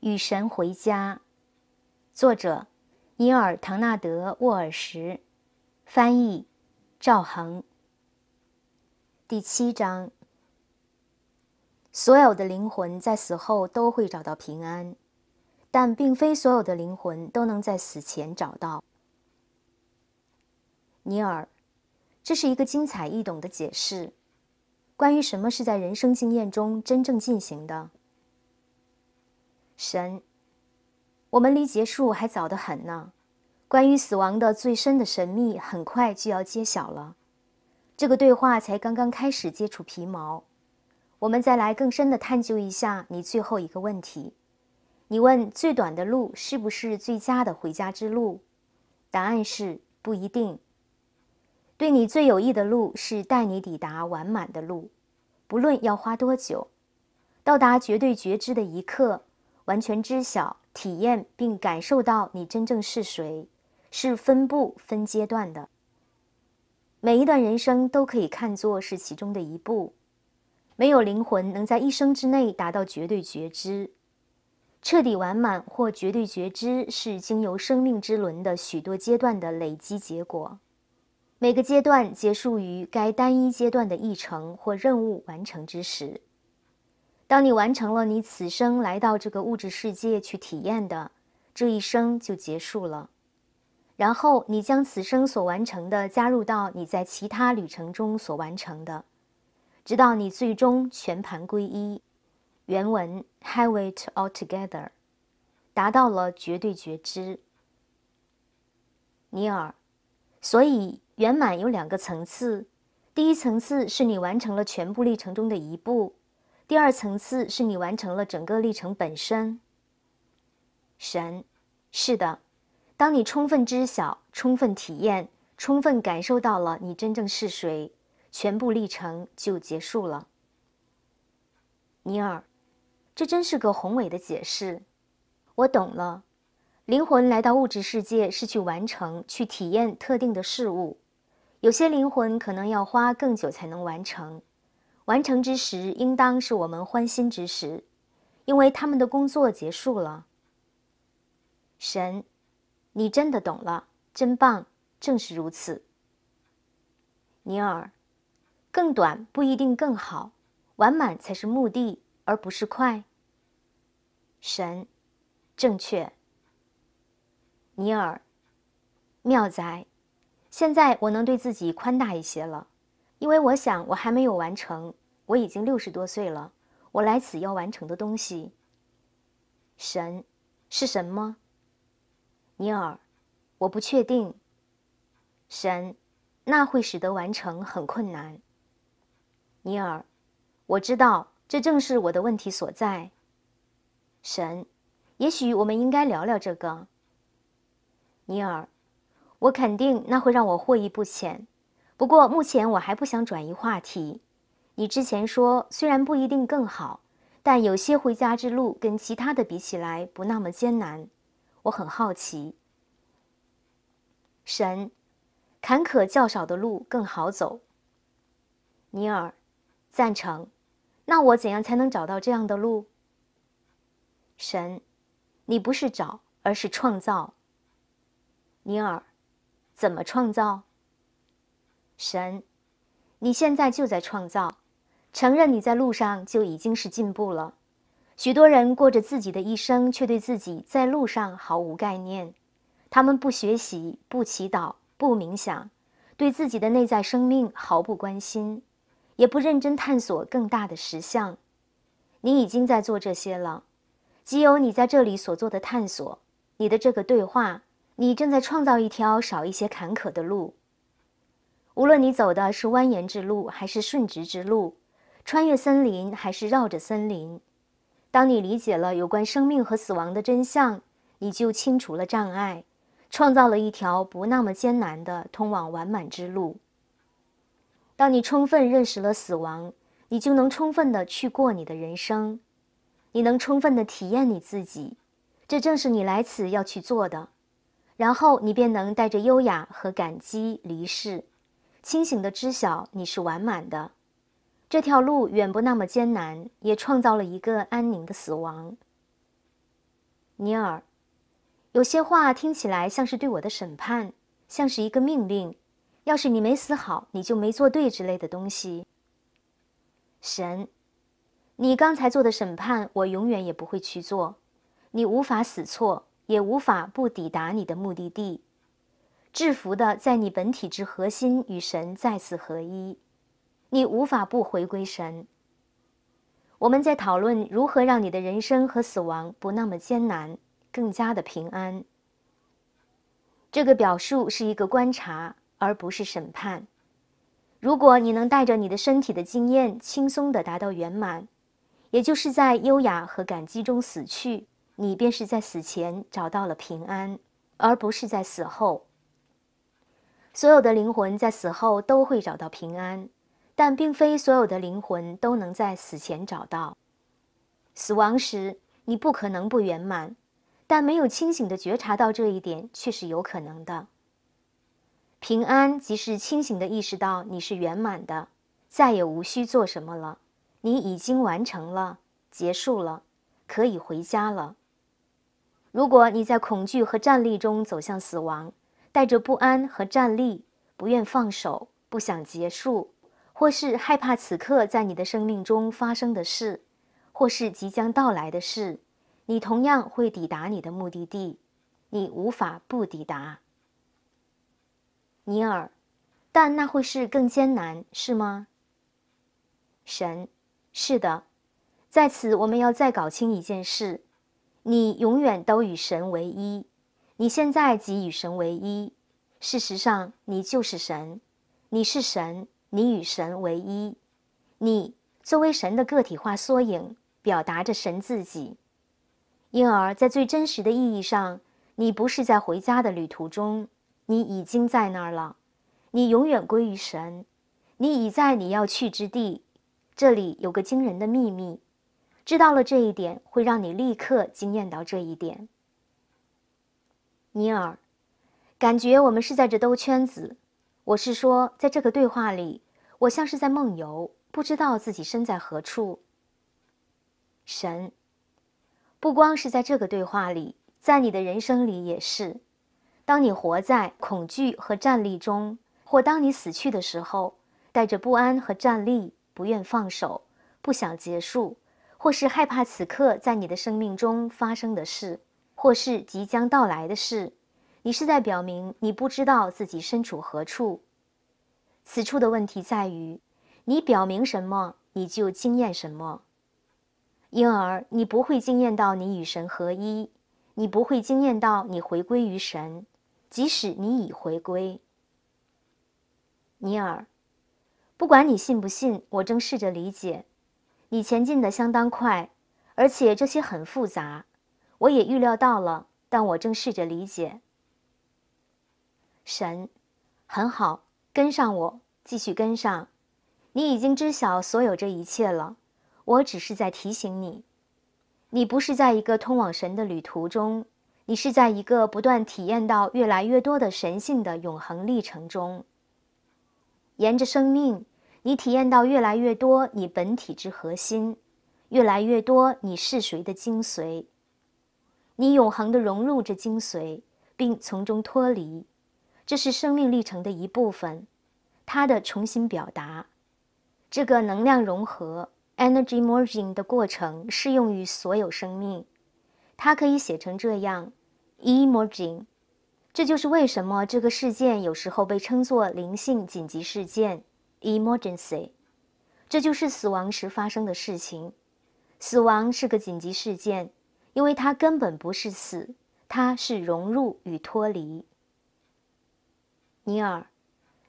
与神回家》，作者尼尔·唐纳德·沃尔什，翻译赵恒。第七章：所有的灵魂在死后都会找到平安，但并非所有的灵魂都能在死前找到。尼尔，这是一个精彩易懂的解释，关于什么是在人生经验中真正进行的。神，我们离结束还早得很呢。关于死亡的最深的神秘很快就要揭晓了。这个对话才刚刚开始接触皮毛，我们再来更深的探究一下。你最后一个问题，你问最短的路是不是最佳的回家之路？答案是不一定。对你最有益的路是带你抵达完满的路，不论要花多久，到达绝对觉知的一刻。完全知晓、体验并感受到你真正是谁，是分部分阶段的。每一段人生都可以看作是其中的一步。没有灵魂能在一生之内达到绝对觉知。彻底完满或绝对觉知是经由生命之轮的许多阶段的累积结果。每个阶段结束于该单一阶段的议程或任务完成之时。当你完成了你此生来到这个物质世界去体验的这一生就结束了，然后你将此生所完成的加入到你在其他旅程中所完成的，直到你最终全盘归一。原文：Have it altogether，l 达到了绝对觉知。尼尔，所以圆满有两个层次，第一层次是你完成了全部历程中的一步。第二层次是你完成了整个历程本身。神，是的，当你充分知晓、充分体验、充分感受到了你真正是谁，全部历程就结束了。尼尔，这真是个宏伟的解释，我懂了。灵魂来到物质世界是去完成、去体验特定的事物，有些灵魂可能要花更久才能完成。完成之时，应当是我们欢欣之时，因为他们的工作结束了。神，你真的懂了，真棒，正是如此。尼尔，更短不一定更好，完满才是目的，而不是快。神，正确。尼尔，妙哉，现在我能对自己宽大一些了，因为我想我还没有完成。我已经六十多岁了，我来此要完成的东西。神，是什么？尼尔，我不确定。神，那会使得完成很困难。尼尔，我知道这正是我的问题所在。神，也许我们应该聊聊这个。尼尔，我肯定那会让我获益不浅。不过目前我还不想转移话题。你之前说，虽然不一定更好，但有些回家之路跟其他的比起来不那么艰难。我很好奇。神，坎坷较少的路更好走。尼尔，赞成。那我怎样才能找到这样的路？神，你不是找，而是创造。尼尔，怎么创造？神，你现在就在创造。承认你在路上就已经是进步了。许多人过着自己的一生，却对自己在路上毫无概念。他们不学习，不祈祷，不冥想，对自己的内在生命毫不关心，也不认真探索更大的实相。你已经在做这些了。仅有你在这里所做的探索，你的这个对话，你正在创造一条少一些坎坷的路。无论你走的是蜿蜒之路还是顺直之路。穿越森林还是绕着森林？当你理解了有关生命和死亡的真相，你就清除了障碍，创造了一条不那么艰难的通往完满之路。当你充分认识了死亡，你就能充分的去过你的人生，你能充分的体验你自己。这正是你来此要去做的。然后你便能带着优雅和感激离世，清醒的知晓你是完满的。这条路远不那么艰难，也创造了一个安宁的死亡。尼尔，有些话听起来像是对我的审判，像是一个命令：要是你没死好，你就没做对之类的东西。神，你刚才做的审判，我永远也不会去做。你无法死错，也无法不抵达你的目的地，制服的在你本体之核心与神再次合一。你无法不回归神。我们在讨论如何让你的人生和死亡不那么艰难，更加的平安。这个表述是一个观察，而不是审判。如果你能带着你的身体的经验轻松的达到圆满，也就是在优雅和感激中死去，你便是在死前找到了平安，而不是在死后。所有的灵魂在死后都会找到平安。但并非所有的灵魂都能在死前找到。死亡时，你不可能不圆满，但没有清醒地觉察到这一点却是有可能的。平安即是清醒地意识到你是圆满的，再也无需做什么了，你已经完成了，结束了，可以回家了。如果你在恐惧和战栗中走向死亡，带着不安和战栗，不愿放手，不想结束。或是害怕此刻在你的生命中发生的事，或是即将到来的事，你同样会抵达你的目的地，你无法不抵达，尼尔。但那会是更艰难，是吗？神，是的。在此，我们要再搞清一件事：你永远都与神为一，你现在即与神为一。事实上，你就是神，你是神。你与神为一，你作为神的个体化缩影，表达着神自己。因而，在最真实的意义上，你不是在回家的旅途中，你已经在那儿了。你永远归于神，你已在你要去之地。这里有个惊人的秘密，知道了这一点，会让你立刻惊艳到这一点。尼尔，感觉我们是在这兜圈子。我是说，在这个对话里，我像是在梦游，不知道自己身在何处。神，不光是在这个对话里，在你的人生里也是。当你活在恐惧和站立中，或当你死去的时候，带着不安和站立，不愿放手，不想结束，或是害怕此刻在你的生命中发生的事，或是即将到来的事。你是在表明你不知道自己身处何处。此处的问题在于，你表明什么，你就惊艳什么。因而，你不会惊艳到你与神合一，你不会惊艳到你回归于神，即使你已回归。尼尔，不管你信不信，我正试着理解。你前进的相当快，而且这些很复杂，我也预料到了，但我正试着理解。神，很好，跟上我，继续跟上。你已经知晓所有这一切了，我只是在提醒你。你不是在一个通往神的旅途中，你是在一个不断体验到越来越多的神性的永恒历程中。沿着生命，你体验到越来越多你本体之核心，越来越多你是谁的精髓。你永恒的融入这精髓，并从中脱离。这是生命历程的一部分，它的重新表达，这个能量融合 （energy merging） 的过程适用于所有生命。它可以写成这样：emerging。这就是为什么这个事件有时候被称作灵性紧急事件 （emergency）。这就是死亡时发生的事情。死亡是个紧急事件，因为它根本不是死，它是融入与脱离。尼尔，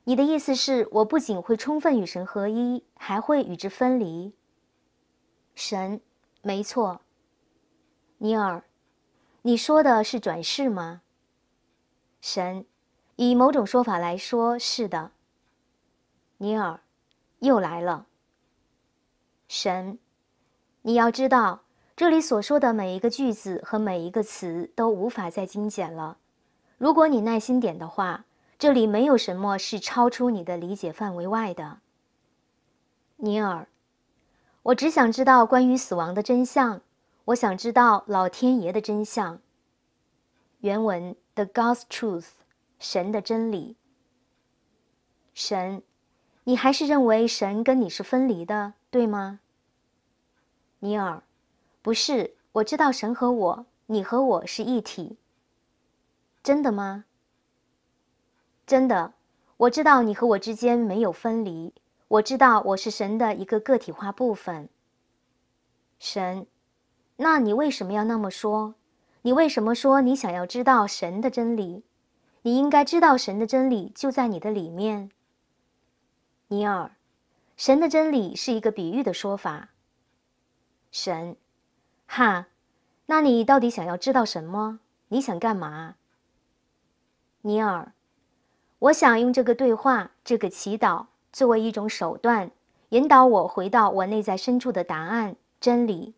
你的意思是我不仅会充分与神合一，还会与之分离。神，没错。尼尔，你说的是转世吗？神，以某种说法来说是的。尼尔，又来了。神，你要知道，这里所说的每一个句子和每一个词都无法再精简了。如果你耐心点的话。这里没有什么是超出你的理解范围外的，尼尔，我只想知道关于死亡的真相，我想知道老天爷的真相。原文：The God's Truth，神的真理。神，你还是认为神跟你是分离的，对吗？尼尔，不是，我知道神和我，你和我是一体。真的吗？真的，我知道你和我之间没有分离。我知道我是神的一个个体化部分。神，那你为什么要那么说？你为什么说你想要知道神的真理？你应该知道神的真理就在你的里面。尼尔，神的真理是一个比喻的说法。神，哈，那你到底想要知道什么？你想干嘛？尼尔。我想用这个对话、这个祈祷作为一种手段，引导我回到我内在深处的答案、真理。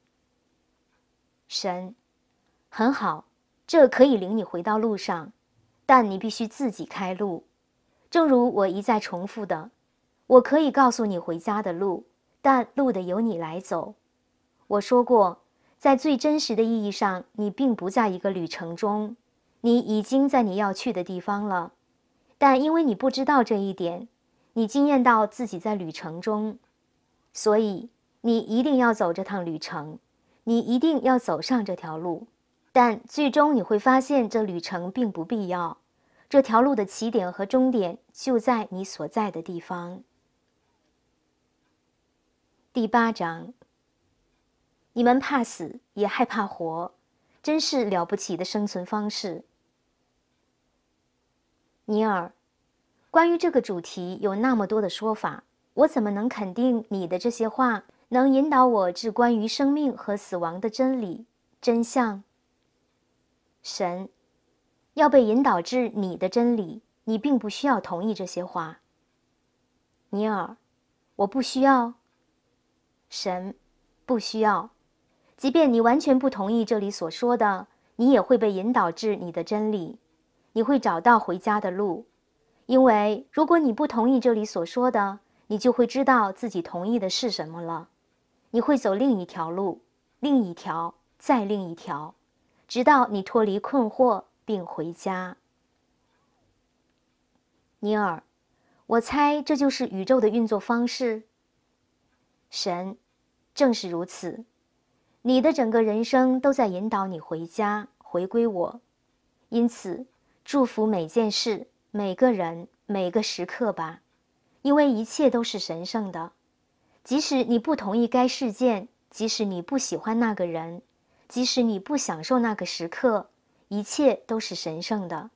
神，很好，这可以领你回到路上，但你必须自己开路。正如我一再重复的，我可以告诉你回家的路，但路得由你来走。我说过，在最真实的意义上，你并不在一个旅程中，你已经在你要去的地方了。但因为你不知道这一点，你惊艳到自己在旅程中，所以你一定要走这趟旅程，你一定要走上这条路。但最终你会发现，这旅程并不必要，这条路的起点和终点就在你所在的地方。第八章。你们怕死也害怕活，真是了不起的生存方式。尼尔，关于这个主题有那么多的说法，我怎么能肯定你的这些话能引导我至关于生命和死亡的真理真相？神要被引导至你的真理，你并不需要同意这些话。尼尔，我不需要。神不需要。即便你完全不同意这里所说的，你也会被引导至你的真理。你会找到回家的路，因为如果你不同意这里所说的，你就会知道自己同意的是什么了。你会走另一条路，另一条，再另一条，直到你脱离困惑并回家。尼尔，我猜这就是宇宙的运作方式。神，正是如此。你的整个人生都在引导你回家，回归我。因此。祝福每件事、每个人、每个时刻吧，因为一切都是神圣的。即使你不同意该事件，即使你不喜欢那个人，即使你不享受那个时刻，一切都是神圣的，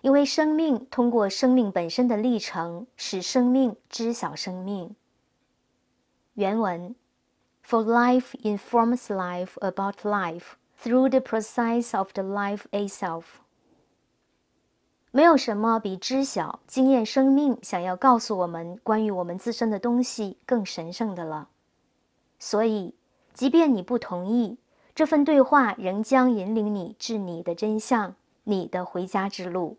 因为生命通过生命本身的历程，使生命知晓生命。原文：For life informs life about life through the process of the life itself. 没有什么比知晓、经验生命想要告诉我们关于我们自身的东西更神圣的了。所以，即便你不同意，这份对话仍将引领你至你的真相、你的回家之路。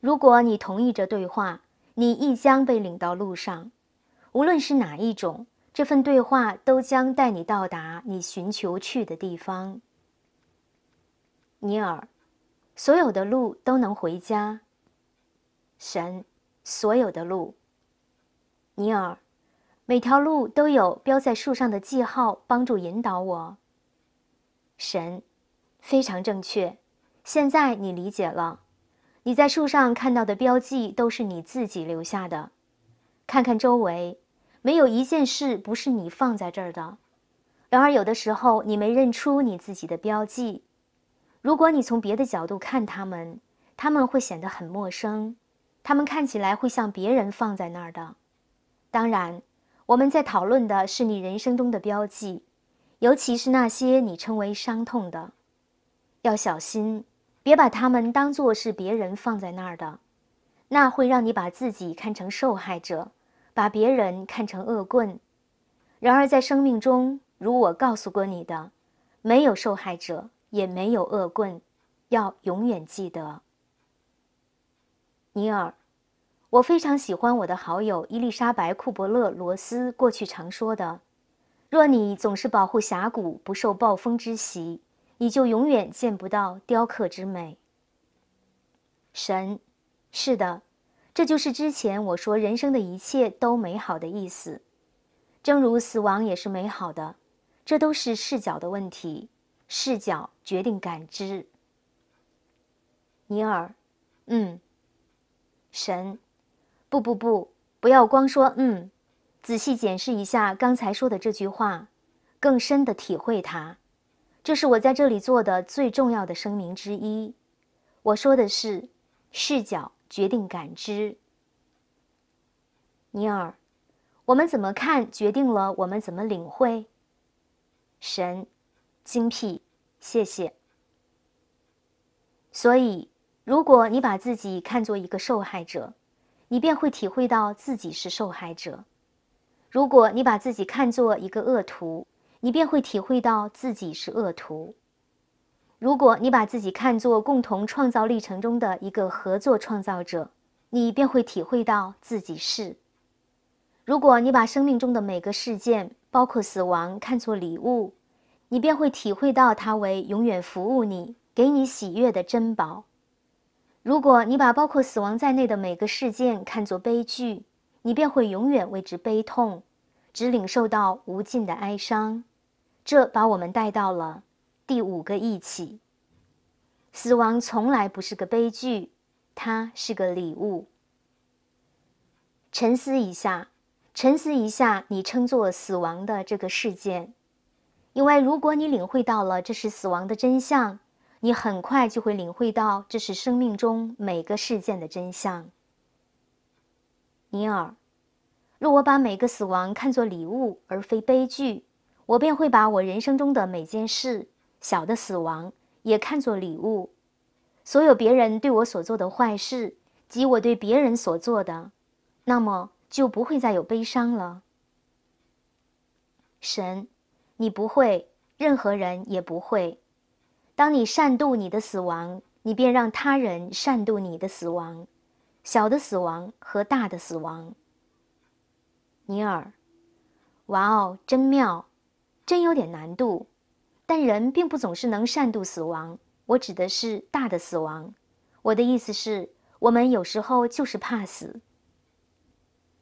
如果你同意这对话，你亦将被领到路上。无论是哪一种，这份对话都将带你到达你寻求去的地方。尼尔。所有的路都能回家。神，所有的路。尼尔，每条路都有标在树上的记号，帮助引导我。神，非常正确。现在你理解了，你在树上看到的标记都是你自己留下的。看看周围，没有一件事不是你放在这儿的。然而，有的时候你没认出你自己的标记。如果你从别的角度看他们，他们会显得很陌生，他们看起来会像别人放在那儿的。当然，我们在讨论的是你人生中的标记，尤其是那些你称为伤痛的。要小心，别把他们当作是别人放在那儿的，那会让你把自己看成受害者，把别人看成恶棍。然而，在生命中，如我告诉过你的，没有受害者。也没有恶棍，要永远记得。尼尔，我非常喜欢我的好友伊丽莎白·库伯勒·罗斯过去常说的：“若你总是保护峡谷不受暴风之袭，你就永远见不到雕刻之美。”神，是的，这就是之前我说人生的一切都美好的意思。正如死亡也是美好的，这都是视角的问题。视角决定感知，尼尔，嗯，神，不不不，不要光说嗯，仔细检视一下刚才说的这句话，更深的体会它。这是我在这里做的最重要的声明之一。我说的是，视角决定感知，尼尔，我们怎么看决定了我们怎么领会，神。精辟，谢谢。所以，如果你把自己看作一个受害者，你便会体会到自己是受害者；如果你把自己看作一个恶徒，你便会体会到自己是恶徒；如果你把自己看作共同创造历程中的一个合作创造者，你便会体会到自己是；如果你把生命中的每个事件，包括死亡，看作礼物。你便会体会到它为永远服务你、给你喜悦的珍宝。如果你把包括死亡在内的每个事件看作悲剧，你便会永远为之悲痛，只领受到无尽的哀伤。这把我们带到了第五个义起：死亡从来不是个悲剧，它是个礼物。沉思一下，沉思一下你称作死亡的这个事件。因为如果你领会到了这是死亡的真相，你很快就会领会到这是生命中每个事件的真相。尼尔，若我把每个死亡看作礼物而非悲剧，我便会把我人生中的每件事，小的死亡也看作礼物。所有别人对我所做的坏事及我对别人所做的，那么就不会再有悲伤了。神。你不会，任何人也不会。当你善度你的死亡，你便让他人善度你的死亡。小的死亡和大的死亡。尼尔，哇哦，真妙，真有点难度。但人并不总是能善度死亡。我指的是大的死亡。我的意思是，我们有时候就是怕死。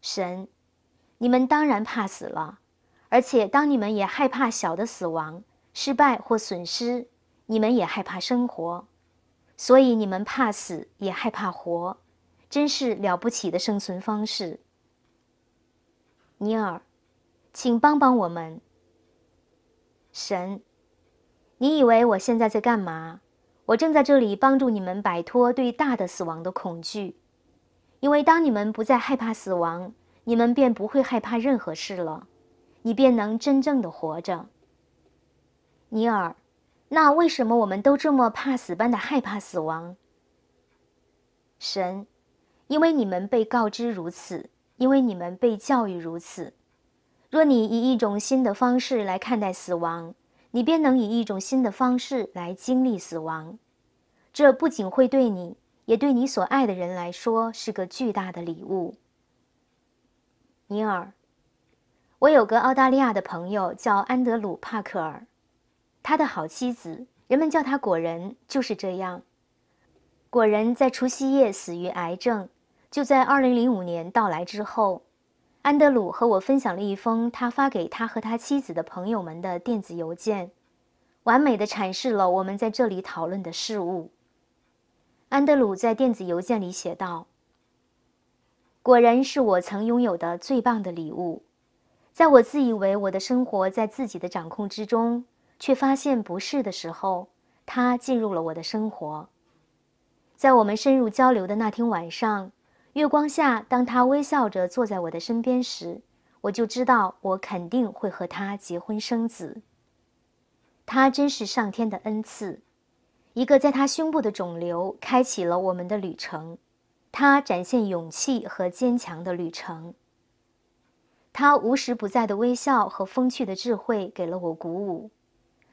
神，你们当然怕死了。而且，当你们也害怕小的死亡、失败或损失，你们也害怕生活，所以你们怕死也害怕活，真是了不起的生存方式。尼尔，请帮帮我们。神，你以为我现在在干嘛？我正在这里帮助你们摆脱对大的死亡的恐惧，因为当你们不再害怕死亡，你们便不会害怕任何事了。你便能真正的活着，尼尔。那为什么我们都这么怕死般的害怕死亡？神，因为你们被告知如此，因为你们被教育如此。若你以一种新的方式来看待死亡，你便能以一种新的方式来经历死亡。这不仅会对你，也对你所爱的人来说是个巨大的礼物，尼尔。我有个澳大利亚的朋友叫安德鲁·帕克尔，他的好妻子，人们叫他果仁，就是这样。果仁在除夕夜死于癌症，就在二零零五年到来之后，安德鲁和我分享了一封他发给他和他妻子的朋友们的电子邮件，完美的阐释了我们在这里讨论的事物。安德鲁在电子邮件里写道：“果仁是我曾拥有的最棒的礼物。”在我自以为我的生活在自己的掌控之中，却发现不是的时候，他进入了我的生活。在我们深入交流的那天晚上，月光下，当他微笑着坐在我的身边时，我就知道我肯定会和他结婚生子。他真是上天的恩赐，一个在他胸部的肿瘤开启了我们的旅程，他展现勇气和坚强的旅程。他无时不在的微笑和风趣的智慧给了我鼓舞，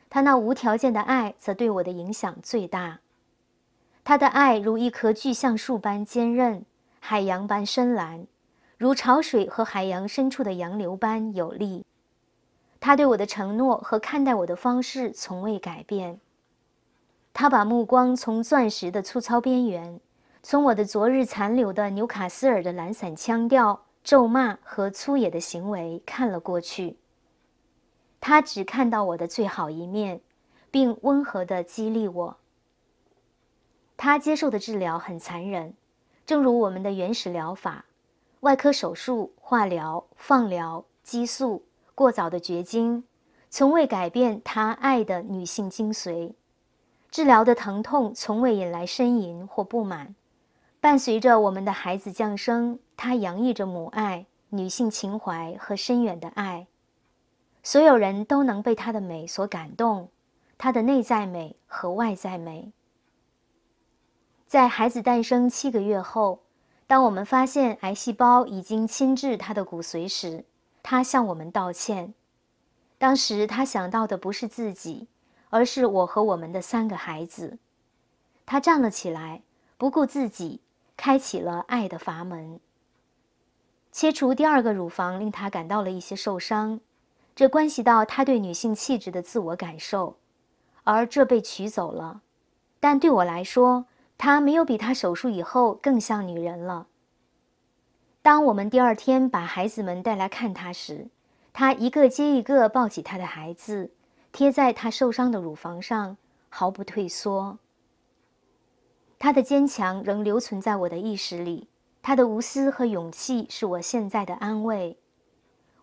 他那无条件的爱则对我的影响最大。他的爱如一棵巨橡树般坚韧，海洋般深蓝，如潮水和海洋深处的洋流般有力。他对我的承诺和看待我的方式从未改变。他把目光从钻石的粗糙边缘，从我的昨日残留的纽卡斯尔的懒散腔调。咒骂和粗野的行为看了过去。他只看到我的最好一面，并温和的激励我。他接受的治疗很残忍，正如我们的原始疗法：外科手术、化疗、放疗、激素、过早的绝经，从未改变他爱的女性精髓。治疗的疼痛从未引来呻吟或不满。伴随着我们的孩子降生，它洋溢着母爱、女性情怀和深远的爱，所有人都能被她的美所感动，她的内在美和外在美。在孩子诞生七个月后，当我们发现癌细胞已经侵至他的骨髓时，他向我们道歉。当时他想到的不是自己，而是我和我们的三个孩子。他站了起来，不顾自己。开启了爱的阀门。切除第二个乳房令他感到了一些受伤，这关系到他对女性气质的自我感受，而这被取走了。但对我来说，他没有比他手术以后更像女人了。当我们第二天把孩子们带来看他时，他一个接一个抱起他的孩子，贴在他受伤的乳房上，毫不退缩。他的坚强仍留存在我的意识里，他的无私和勇气是我现在的安慰。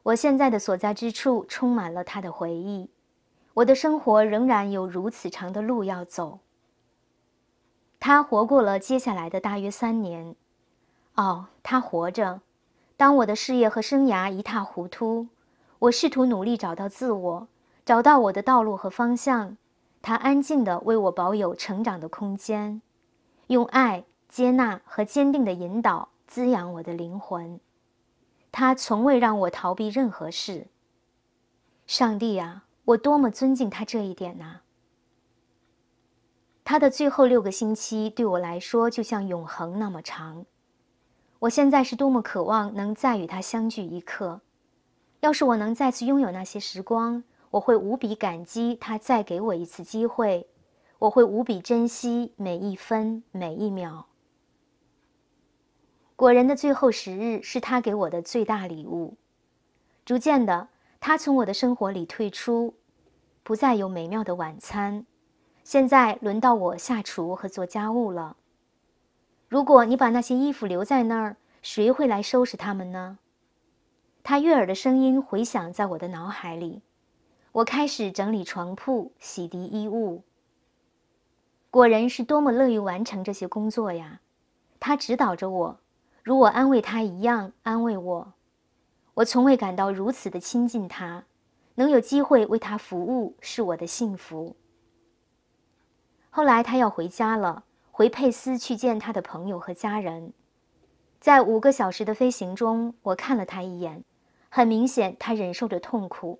我现在的所在之处充满了他的回忆，我的生活仍然有如此长的路要走。他活过了接下来的大约三年。哦，他活着。当我的事业和生涯一塌糊涂，我试图努力找到自我，找到我的道路和方向。他安静地为我保有成长的空间。用爱接纳和坚定的引导滋养我的灵魂，他从未让我逃避任何事。上帝啊，我多么尊敬他这一点呐！他的最后六个星期对我来说就像永恒那么长，我现在是多么渴望能再与他相聚一刻。要是我能再次拥有那些时光，我会无比感激他再给我一次机会。我会无比珍惜每一分每一秒。果仁的最后十日是他给我的最大礼物。逐渐的，他从我的生活里退出，不再有美妙的晚餐。现在轮到我下厨和做家务了。如果你把那些衣服留在那儿，谁会来收拾它们呢？他悦耳的声音回响在我的脑海里。我开始整理床铺，洗涤衣物。果然是多么乐于完成这些工作呀！他指导着我，如我安慰他一样安慰我。我从未感到如此的亲近他，能有机会为他服务是我的幸福。后来他要回家了，回佩斯去见他的朋友和家人。在五个小时的飞行中，我看了他一眼，很明显他忍受着痛苦。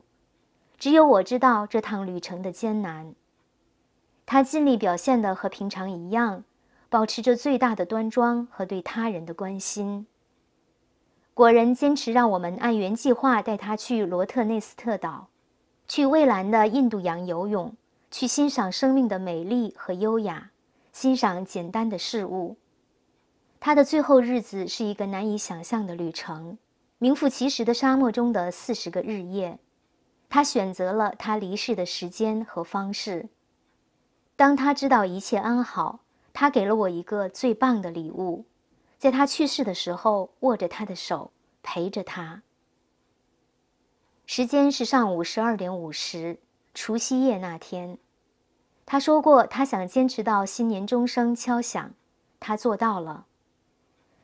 只有我知道这趟旅程的艰难。他尽力表现的和平常一样，保持着最大的端庄和对他人的关心。果然坚持让我们按原计划带他去罗特内斯特岛，去蔚蓝的印度洋游泳，去欣赏生命的美丽和优雅，欣赏简单的事物。他的最后日子是一个难以想象的旅程，名副其实的沙漠中的四十个日夜。他选择了他离世的时间和方式。当他知道一切安好，他给了我一个最棒的礼物，在他去世的时候，握着他的手，陪着他。时间是上午十二点五十，除夕夜那天，他说过他想坚持到新年钟声敲响，他做到了。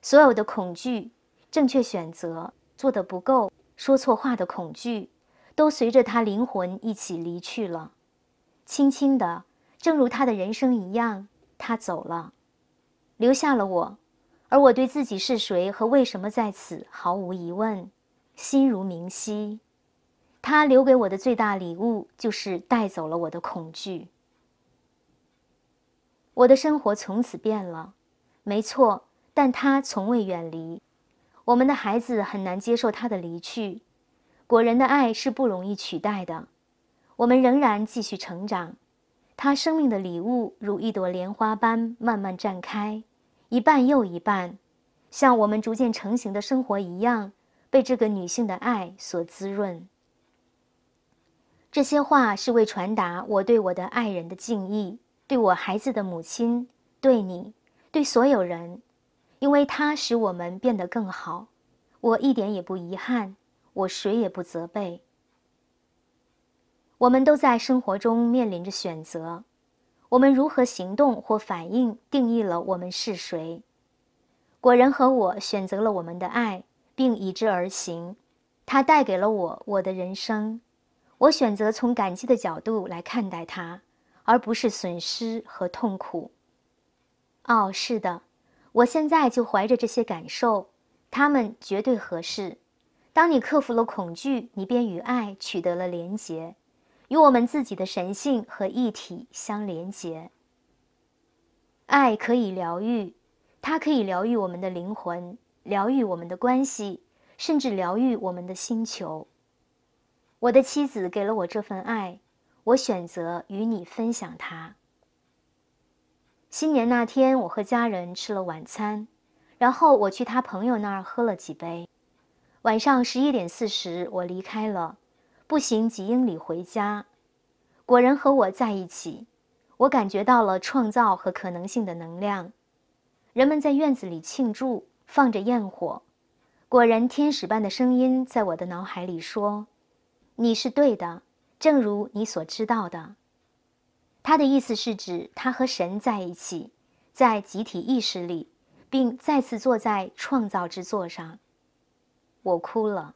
所有的恐惧、正确选择、做的不够、说错话的恐惧，都随着他灵魂一起离去了，轻轻的。正如他的人生一样，他走了，留下了我，而我对自己是谁和为什么在此毫无疑问，心如明晰。他留给我的最大礼物就是带走了我的恐惧。我的生活从此变了，没错，但他从未远离。我们的孩子很难接受他的离去，果仁的爱是不容易取代的。我们仍然继续成长。他生命的礼物如一朵莲花般慢慢绽开，一半又一半，像我们逐渐成型的生活一样，被这个女性的爱所滋润。这些话是为传达我对我的爱人的敬意，对我孩子的母亲，对你，对所有人，因为它使我们变得更好。我一点也不遗憾，我谁也不责备。我们都在生活中面临着选择，我们如何行动或反应定义了我们是谁。果仁和我选择了我们的爱，并以之而行，它带给了我我的人生。我选择从感激的角度来看待它，而不是损失和痛苦。哦，是的，我现在就怀着这些感受，他们绝对合适。当你克服了恐惧，你便与爱取得了连结。与我们自己的神性和一体相连结。爱可以疗愈，它可以疗愈我们的灵魂，疗愈我们的关系，甚至疗愈我们的星球。我的妻子给了我这份爱，我选择与你分享它。新年那天，我和家人吃了晚餐，然后我去他朋友那儿喝了几杯。晚上十一点四十，我离开了。步行几英里回家，果然和我在一起。我感觉到了创造和可能性的能量。人们在院子里庆祝，放着焰火。果然，天使般的声音在我的脑海里说：“你是对的，正如你所知道的。”他的意思是指他和神在一起，在集体意识里，并再次坐在创造之座上。我哭了。